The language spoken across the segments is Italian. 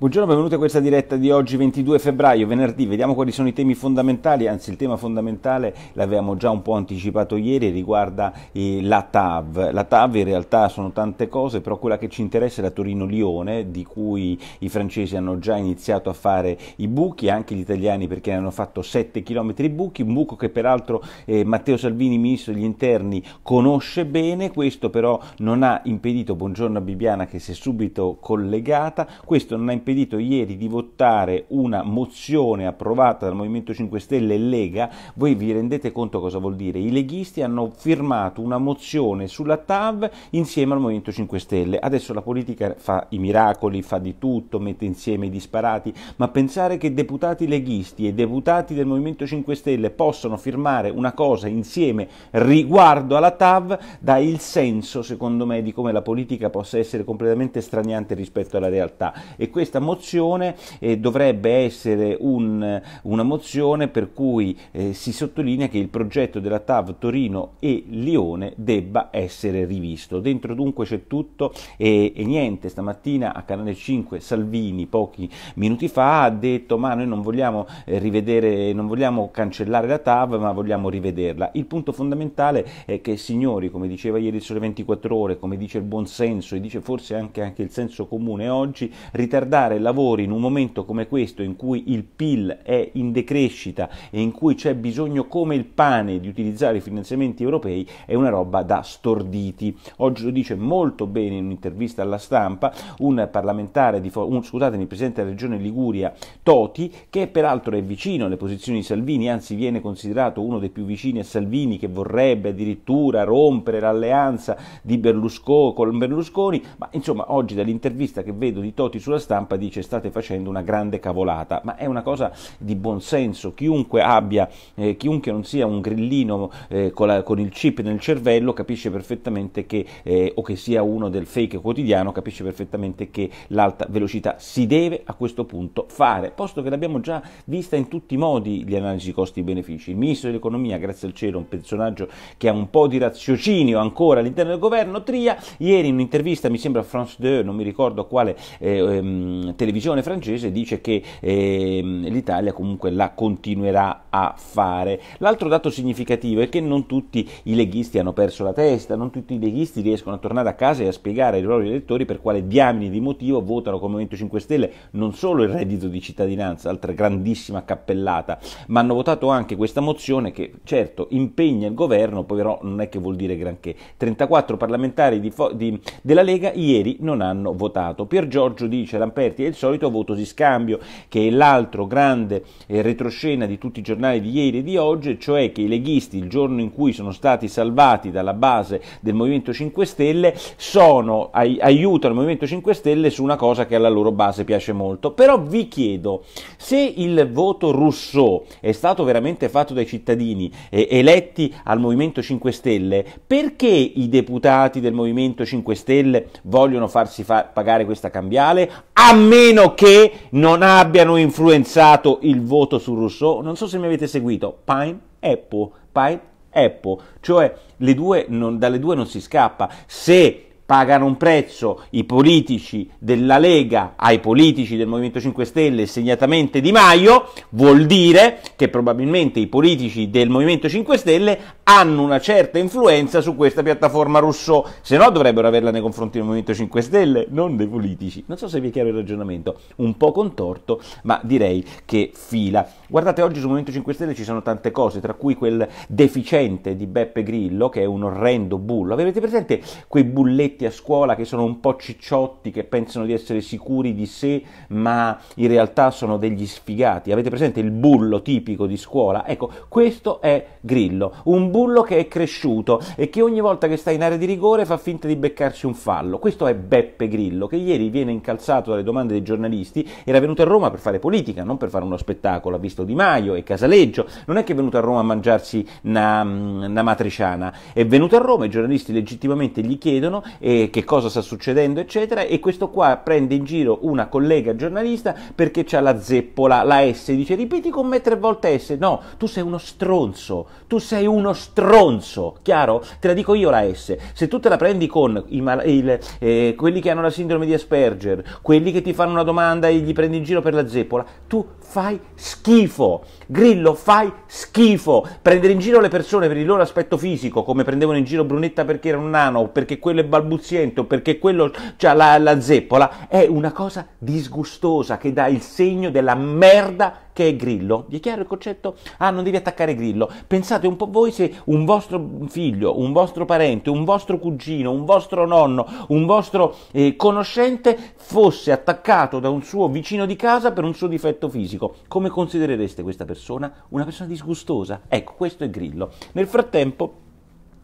Buongiorno, benvenuti a questa diretta di oggi 22 febbraio, venerdì, vediamo quali sono i temi fondamentali, anzi il tema fondamentale l'avevamo già un po' anticipato ieri, riguarda eh, la TAV, la TAV in realtà sono tante cose, però quella che ci interessa è la Torino-Lione di cui i francesi hanno già iniziato a fare i buchi, anche gli italiani perché ne hanno fatto 7 km di buchi, un buco che peraltro eh, Matteo Salvini, ministro degli interni, conosce bene, questo però non ha impedito, buongiorno a Bibiana che si è subito collegata, questo non ha impedito impedito ieri di votare una mozione approvata dal Movimento 5 Stelle e Lega, voi vi rendete conto cosa vuol dire? I leghisti hanno firmato una mozione sulla TAV insieme al Movimento 5 Stelle. Adesso la politica fa i miracoli, fa di tutto, mette insieme i disparati, ma pensare che deputati leghisti e deputati del Movimento 5 Stelle possano firmare una cosa insieme riguardo alla TAV dà il senso, secondo me, di come la politica possa essere completamente straniante rispetto alla realtà. E questa questa mozione eh, dovrebbe essere un, una mozione per cui eh, si sottolinea che il progetto della TAV Torino e Lione debba essere rivisto. Dentro dunque c'è tutto e, e niente, stamattina a Canale 5 Salvini pochi minuti fa ha detto ma noi non vogliamo eh, rivedere, non vogliamo cancellare la TAV ma vogliamo rivederla. Il punto fondamentale è che signori, come diceva ieri il Sole 24 Ore, come dice il buon senso e dice forse anche, anche il senso comune oggi, ritardare affrontare lavori in un momento come questo in cui il PIL è in decrescita e in cui c'è bisogno come il pane di utilizzare i finanziamenti europei è una roba da storditi. Oggi lo dice molto bene in un'intervista alla stampa un parlamentare, di, un, scusatemi, presidente della regione Liguria, Toti, che peraltro è vicino alle posizioni di Salvini, anzi viene considerato uno dei più vicini a Salvini, che vorrebbe addirittura rompere l'alleanza Berlusconi, con Berlusconi, ma insomma oggi dall'intervista che vedo di Toti sulla stampa dice state facendo una grande cavolata, ma è una cosa di buonsenso, chiunque abbia, eh, chiunque non sia un grillino eh, con, la, con, il chip nel cervello capisce perfettamente che, eh, o che sia uno del fake quotidiano, capisce perfettamente che l'alta velocità si deve a questo punto fare, posto che l'abbiamo già vista in tutti i modi gli analisi costi-benefici. Il ministro dell'economia, grazie al cielo, un personaggio che ha un po' di raziocinio ancora all'interno del governo, Tria, ieri in un'intervista, mi sembra a France 2, non mi ricordo quale... Eh, ehm, Ehm, televisione francese dice che eh, l'Italia comunque la continuerà a fare. L'altro dato significativo è che non tutti i leghisti hanno perso la testa, non tutti i leghisti riescono a tornare a casa e a spiegare ai loro elettori per quale diamine di motivo votano come Movimento 5 Stelle non solo il reddito di cittadinanza, altra grandissima cappellata, ma hanno votato anche questa mozione che certo impegna il governo, però non è che vuol dire granché. 34 parlamentari di, di, della Lega ieri non hanno votato. Pier Giorgio dice, Lamperi esperti, e il solito voto di scambio, che è l'altro grande eh, retroscena di tutti i giornali di ieri e di oggi, cioè che i leghisti, il giorno in cui sono stati salvati dalla base del Movimento 5 Stelle, sono, aiutano il Movimento 5 Stelle su una cosa che alla loro base piace molto. Però vi chiedo, se il voto Rousseau è stato veramente fatto dai cittadini eh, eletti al Movimento 5 Stelle, perché i deputati del Movimento 5 Stelle vogliono farsi fa- pagare questa cambiale a meno che non abbiano influenzato il voto su Rousseau. Non so se mi avete seguito, Pine, Apple, Pine, Apple, cioè due, non, dalle due non si scappa. Se pagano un prezzo i politici della Lega ai politici del Movimento 5 Stelle, segnatamente Di Maio, vuol dire che probabilmente i politici del Movimento 5 Stelle hanno una certa influenza su questa piattaforma russo, se no dovrebbero averla nei confronti del Movimento 5 Stelle, non dei politici. Non so se vi è chiaro il ragionamento, un po' contorto, ma direi che fila. Guardate, oggi sul Movimento 5 Stelle ci sono tante cose, tra cui quel deficiente di Beppe Grillo, che è un orrendo bullo. Avete presente quei bulletti vecchietti a scuola che sono un po' cicciotti, che pensano di essere sicuri di sé, ma in realtà sono degli sfigati. Avete presente il bullo tipico di scuola? Ecco, questo è Grillo, un bullo che è cresciuto e che ogni volta che sta in area di rigore fa finta di beccarsi un fallo. Questo è Beppe Grillo, che ieri viene incalzato dalle domande dei giornalisti, era venuto a Roma per fare politica, non per fare uno spettacolo, ha visto Di Maio e Casaleggio, non è che è venuto a Roma a mangiarsi una, una matriciana, è venuto a Roma, i giornalisti legittimamente gli chiedono e eh, che cosa sta succedendo, eccetera. E questo qua prende in giro una collega giornalista perché c'ha la zeppola, la S, dice ripeti con me tre volte S. No, tu sei uno stronzo, tu sei uno stronzo, chiaro? Te la dico io la S. Se tu te la prendi con mal- il, eh, quelli che hanno la sindrome di Asperger, quelli che ti fanno una domanda e gli prendi in giro per la zeppola, tu fai schifo. Grillo, fai schifo. Prendere in giro le persone per il loro aspetto fisico, come prendevano in giro Brunetta perché era un nano, perché quello è balbuzzante pulsiento perché quello c'ha cioè, la, la zeppola, è una cosa disgustosa che dà il segno della merda che è Grillo. Vi è chiaro il concetto? Ah, non devi attaccare Grillo. Pensate un po' voi se un vostro figlio, un vostro parente, un vostro cugino, un vostro nonno, un vostro eh, conoscente fosse attaccato da un suo vicino di casa per un suo difetto fisico. Come considerereste questa persona? Una persona disgustosa. Ecco, questo è Grillo. Nel frattempo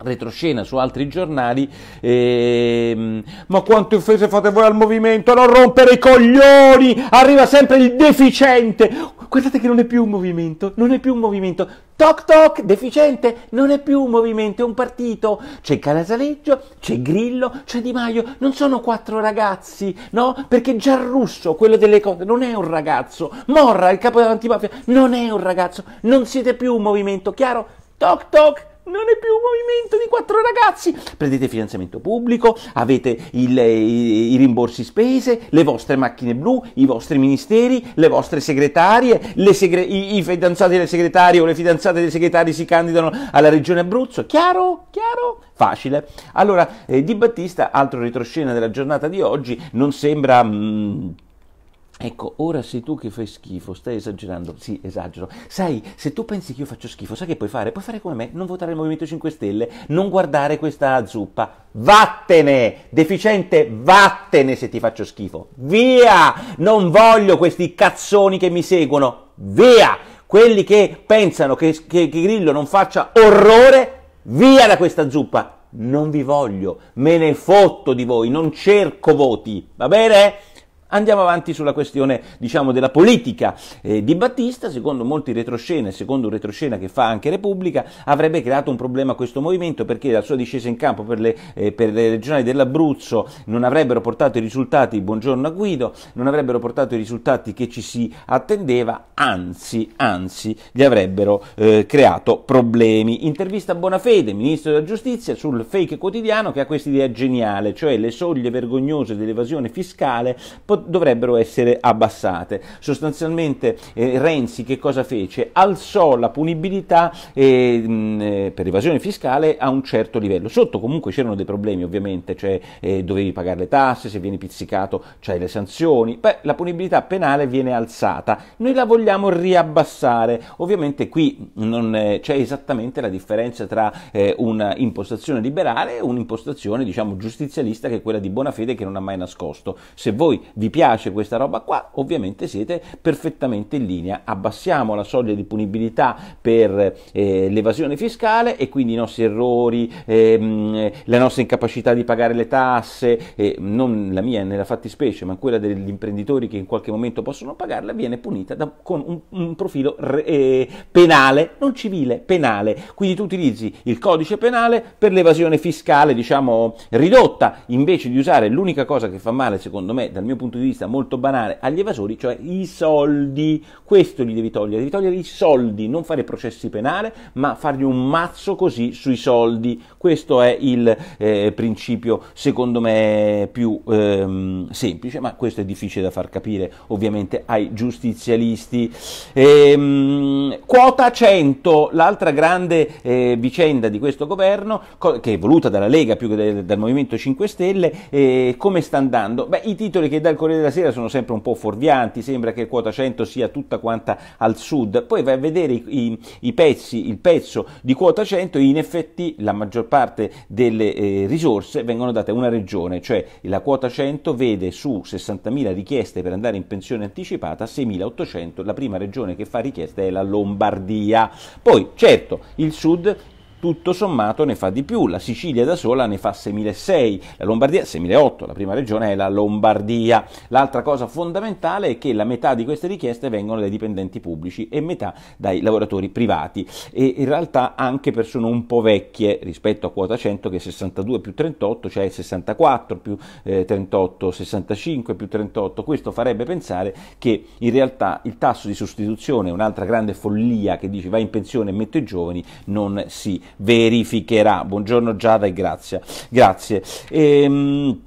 retroscena su altri giornali. Ehm, ma quante offese fate voi al movimento? Non rompere i coglioni! Arriva sempre il deficiente! Guardate che non è più un movimento, non è più un movimento. Toc toc, deficiente, non è più un movimento, è un partito. C'è Casaleggio, c'è Grillo, c'è Di Maio, non sono quattro ragazzi, no? Perché Giarrusso, quello delle cose, non è un ragazzo. Morra, il capo dell'antimafia, non è un ragazzo. Non siete più un movimento, chiaro? Toc toc, non è più un movimento di quattro ragazzi. Prendete finanziamento pubblico, avete il, i, i, rimborsi spese, le vostre macchine blu, i vostri ministeri, le vostre segretarie, le segre, i, i, fidanzati del segretario o le fidanzate dei segretari si candidano alla regione Abruzzo. Chiaro? Chiaro? Facile. Allora, eh, Di Battista, altro retroscena della giornata di oggi, non sembra... Mh, mm, Ecco, ora sei tu che fai schifo, stai esagerando. Sì, esagero. Sai, se tu pensi che io faccio schifo, sai che puoi fare? Puoi fare come me, non votare il Movimento 5 Stelle, non guardare questa zuppa. Vattene! Deficiente, vattene se ti faccio schifo. Via! Non voglio questi cazzoni che mi seguono. Via! Quelli che pensano che, che, che Grillo non faccia orrore, via da questa zuppa. Non vi voglio, me ne fotto di voi, non cerco voti, va bene? Andiamo avanti sulla questione diciamo, della politica eh, di Battista, secondo molti retroscena e secondo un retroscena che fa anche Repubblica, avrebbe creato un problema a questo movimento perché la sua discesa in campo per le, eh, per le regionali dell'Abruzzo non avrebbero portato i risultati, buongiorno a Guido, non avrebbero portato i risultati che ci si attendeva, anzi, anzi, gli avrebbero eh, creato problemi. Intervista a Bonafede, ministro della giustizia, sul fake quotidiano che ha questa idea geniale, cioè le soglie vergognose dell'evasione fiscale pot- dovrebbero essere abbassate. Sostanzialmente eh, Renzi che cosa fece? Alzò la punibilità eh, mh, eh, per evasione fiscale a un certo livello. Sotto comunque c'erano dei problemi ovviamente, cioè eh, dovevi pagare le tasse, se vieni pizzicato c'hai le sanzioni. Beh, la punibilità penale viene alzata. Noi la vogliamo riabbassare. Ovviamente qui non eh, c'è esattamente la differenza tra eh, un'impostazione liberale e un'impostazione diciamo giustizialista che è quella di buona Bonafede che non ha mai nascosto. Se voi vi vi piace questa roba qua, ovviamente siete perfettamente in linea. Abbassiamo la soglia di punibilità per eh, l'evasione fiscale e quindi i nostri errori, ehm, la nostra incapacità di pagare le tasse, eh, non la mia nella fattispecie, ma quella degli imprenditori che in qualche momento possono pagarla, viene punita da, con un, un profilo re, eh, penale, non civile, penale. Quindi tu utilizzi il codice penale per l'evasione fiscale, diciamo ridotta, invece di usare l'unica cosa che fa male, secondo me, dal mio punto di vista, punto di vista molto banale agli evasori, cioè i soldi. Questo li devi togliere, devi togliere i soldi, non fare processi penali, ma fargli un mazzo così sui soldi. Questo è il eh, principio, secondo me, più ehm, semplice, ma questo è difficile da far capire ovviamente ai giustizialisti. Ehm, quota 100, l'altra grande eh, vicenda di questo governo, che è voluta dalla Lega più che dal, dal Movimento 5 Stelle, eh, come sta andando? Beh, i titoli che dal il Corriere della Sera sono sempre un po' fuorvianti, sembra che quota 100 sia tutta quanta al sud, poi vai a vedere i, i, i pezzi, il pezzo di quota 100 in effetti la maggior parte delle eh, risorse vengono date a una regione, cioè la quota 100 vede su 60.000 richieste per andare in pensione anticipata 6.800, la prima regione che fa richiesta è la Lombardia. Poi certo il sud tutto sommato ne fa di più, la Sicilia da sola ne fa 6.600, la Lombardia 6.800, la prima regione è la Lombardia. L'altra cosa fondamentale è che la metà di queste richieste vengono dai dipendenti pubblici e metà dai lavoratori privati e in realtà anche persone un po' vecchie rispetto a quota 100 che è 62 più 38, cioè 64 più 38, eh, 65 più 38, questo farebbe pensare che in realtà il tasso di sostituzione, un'altra grande follia che dice vai in pensione e mette i giovani, non si verificherà. Buongiorno Giada e grazie. grazie. Ehm...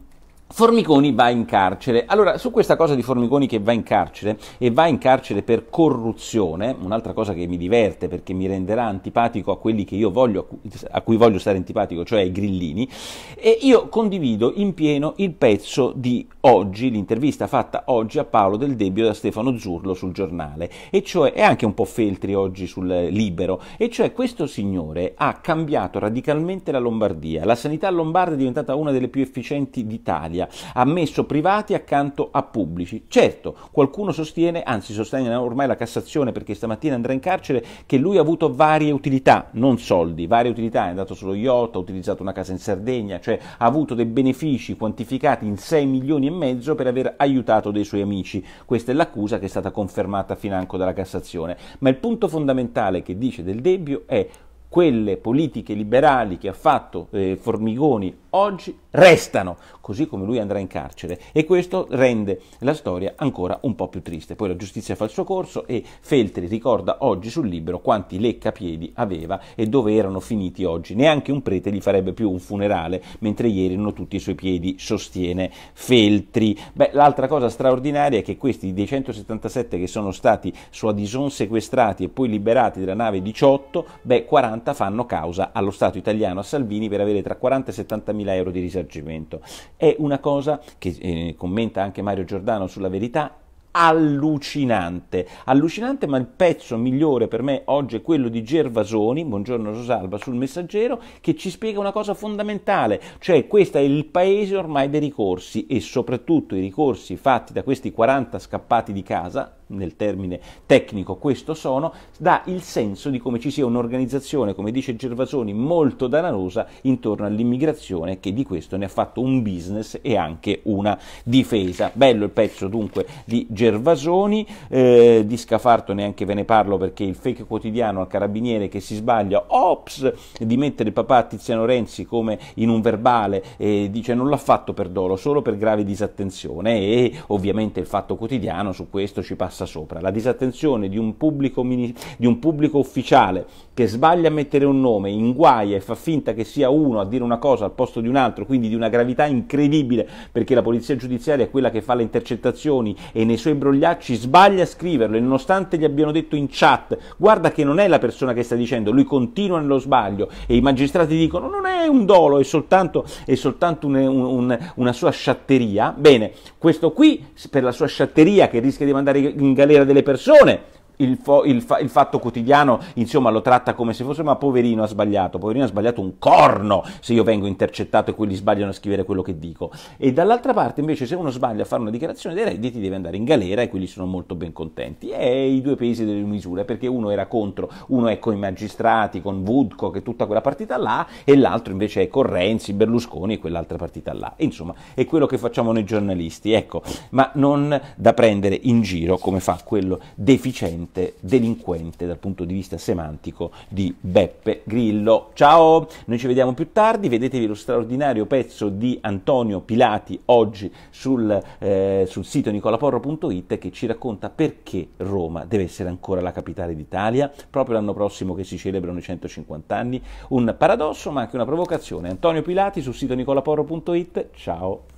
Formiconi va in carcere. Allora, su questa cosa di Formiconi che va in carcere e va in carcere per corruzione, un'altra cosa che mi diverte perché mi renderà antipatico a quelli che io voglio, a cui voglio stare antipatico, cioè ai grillini, e io condivido in pieno il pezzo di oggi, l'intervista fatta oggi a Paolo Del Debbio da Stefano Zurlo sul giornale, e cioè è anche un po' feltri oggi sul libero, e cioè questo signore ha cambiato radicalmente la Lombardia, la sanità lombarda è diventata una delle più efficienti d'Italia Italia, ha messo privati accanto a pubblici. Certo, qualcuno sostiene, anzi sostiene ormai la Cassazione perché stamattina andrà in carcere, che lui ha avuto varie utilità, non soldi, varie utilità, è andato sullo yacht, ha utilizzato una casa in Sardegna, cioè ha avuto dei benefici quantificati in 6 milioni e mezzo per aver aiutato dei suoi amici. Questa è l'accusa che è stata confermata financo dalla Cassazione. Ma il punto fondamentale che dice Del debito è quelle politiche liberali che ha fatto eh, Formigoni oggi restano, così come lui andrà in carcere e questo rende la storia ancora un po' più triste. Poi la giustizia fa il suo corso e Feltri ricorda oggi sul libro quanti leccapiedi aveva e dove erano finiti oggi. Neanche un prete gli farebbe più un funerale, mentre ieri erano tutti i suoi piedi, sostiene Feltri. Beh, l'altra cosa straordinaria è che questi dei 177 che sono stati su Adison sequestrati e poi liberati dalla nave 18, beh 40 70 fanno causa allo Stato italiano, a Salvini, per avere tra 40 e 70 mila euro di risarcimento. È una cosa che eh, commenta anche Mario Giordano sulla verità, allucinante, allucinante ma il pezzo migliore per me oggi è quello di Gervasoni, buongiorno Rosalba, sul messaggero, che ci spiega una cosa fondamentale, cioè questo è il paese ormai dei ricorsi e soprattutto i ricorsi fatti da questi 40 scappati di casa, nel termine tecnico questo sono, dà il senso di come ci sia un'organizzazione, come dice Gervasoni, molto danarosa intorno all'immigrazione che di questo ne ha fatto un business e anche una difesa. Bello il pezzo dunque di Gervasoni, eh, di Scafarto neanche ve ne parlo perché il fake quotidiano al carabiniere che si sbaglia, ops, di mettere papà Tiziano Renzi come in un verbale eh, dice non l'ha fatto per dolo, solo per grave disattenzione e ovviamente il fatto quotidiano su questo ci passa passa sopra. La disattenzione di un pubblico, mini, di un pubblico ufficiale che sbaglia a mettere un nome, inguaia e fa finta che sia uno a dire una cosa al posto di un altro, quindi di una gravità incredibile, perché la polizia giudiziaria è quella che fa le intercettazioni e nei suoi brogliacci sbaglia a scriverlo e nonostante gli abbiano detto in chat guarda che non è la persona che sta dicendo, lui continua nello sbaglio e i magistrati dicono non è un dolo, è soltanto, è soltanto un, un, un, una sua sciatteria, bene, questo qui per la sua sciatteria che rischia di mandare in in galera delle persone il, fo- il, fa- il, fatto quotidiano, insomma, lo tratta come se fosse, ma poverino ha sbagliato, poverino ha sbagliato un corno se io vengo intercettato e quelli sbagliano a scrivere quello che dico. E dall'altra parte, invece, se uno sbaglia a fare una dichiarazione dei redditi deve andare in galera e quelli sono molto ben contenti. E i due pesi delle misure, perché uno era contro, uno è con i magistrati, con Woodcock e tutta quella partita là, e l'altro invece è con Renzi, Berlusconi e quell'altra partita là. E, insomma, è quello che facciamo noi giornalisti, ecco, ma non da prendere in giro come fa quello deficiente veramente delinquente dal punto di vista semantico di Beppe Grillo. Ciao, noi ci vediamo più tardi, vedetevi lo straordinario pezzo di Antonio Pilati oggi sul, eh, sul sito nicolaporro.it che ci racconta perché Roma deve essere ancora la capitale d'Italia, proprio l'anno prossimo che si celebrano i 150 anni, un paradosso ma anche una provocazione. Antonio Pilati sul sito nicolaporro.it, ciao.